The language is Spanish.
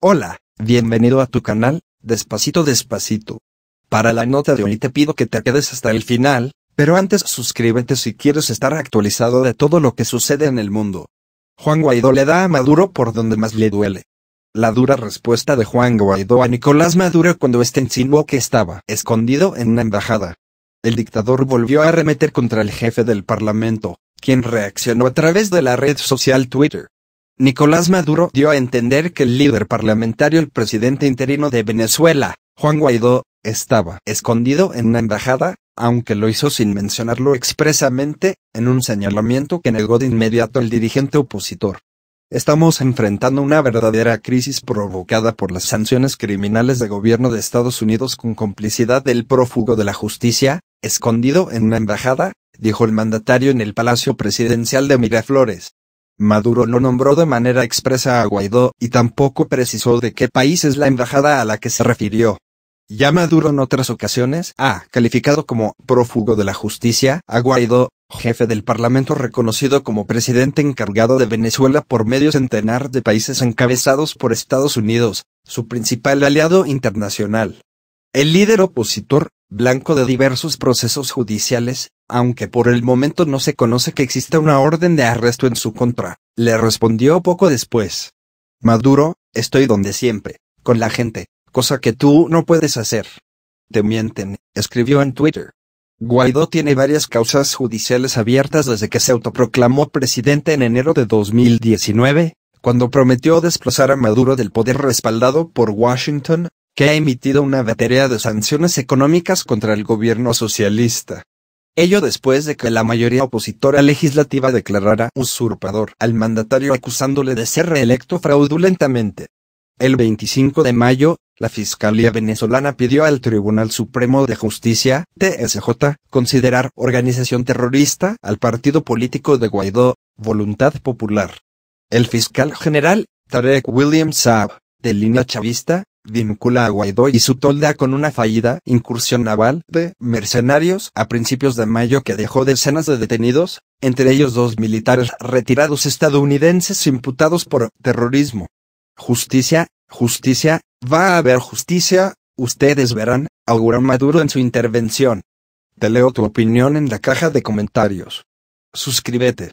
Hola, bienvenido a tu canal, Despacito Despacito. Para la nota de hoy te pido que te quedes hasta el final, pero antes suscríbete si quieres estar actualizado de todo lo que sucede en el mundo. Juan Guaidó le da a Maduro por donde más le duele. La dura respuesta de Juan Guaidó a Nicolás Maduro cuando este insinuó que estaba escondido en una embajada. El dictador volvió a arremeter contra el jefe del parlamento, quien reaccionó a través de la red social Twitter. Nicolás Maduro dio a entender que el líder parlamentario, el presidente interino de Venezuela, Juan Guaidó, estaba escondido en una embajada, aunque lo hizo sin mencionarlo expresamente, en un señalamiento que negó de inmediato el dirigente opositor. Estamos enfrentando una verdadera crisis provocada por las sanciones criminales de gobierno de Estados Unidos con complicidad del prófugo de la justicia, escondido en una embajada, dijo el mandatario en el Palacio Presidencial de Miraflores. Maduro no nombró de manera expresa a Guaidó y tampoco precisó de qué país es la embajada a la que se refirió. Ya Maduro en otras ocasiones ha calificado como prófugo de la justicia a Guaidó, jefe del Parlamento reconocido como presidente encargado de Venezuela por medio centenar de países encabezados por Estados Unidos, su principal aliado internacional. El líder opositor blanco de diversos procesos judiciales, aunque por el momento no se conoce que exista una orden de arresto en su contra, le respondió poco después. Maduro, estoy donde siempre, con la gente, cosa que tú no puedes hacer. Te mienten, escribió en Twitter. Guaidó tiene varias causas judiciales abiertas desde que se autoproclamó presidente en enero de 2019, cuando prometió desplazar a Maduro del poder respaldado por Washington, que ha emitido una batería de sanciones económicas contra el gobierno socialista. Ello después de que la mayoría opositora legislativa declarara usurpador al mandatario acusándole de ser reelecto fraudulentamente. El 25 de mayo, la Fiscalía venezolana pidió al Tribunal Supremo de Justicia, TSJ, considerar organización terrorista al partido político de Guaidó, Voluntad Popular. El fiscal general, Tarek William Saab, de línea chavista, vincula a Guaidó y su tolda con una fallida incursión naval de mercenarios a principios de mayo que dejó decenas de detenidos, entre ellos dos militares retirados estadounidenses imputados por terrorismo. Justicia, justicia, va a haber justicia, ustedes verán, auguró Maduro en su intervención. Te leo tu opinión en la caja de comentarios. Suscríbete.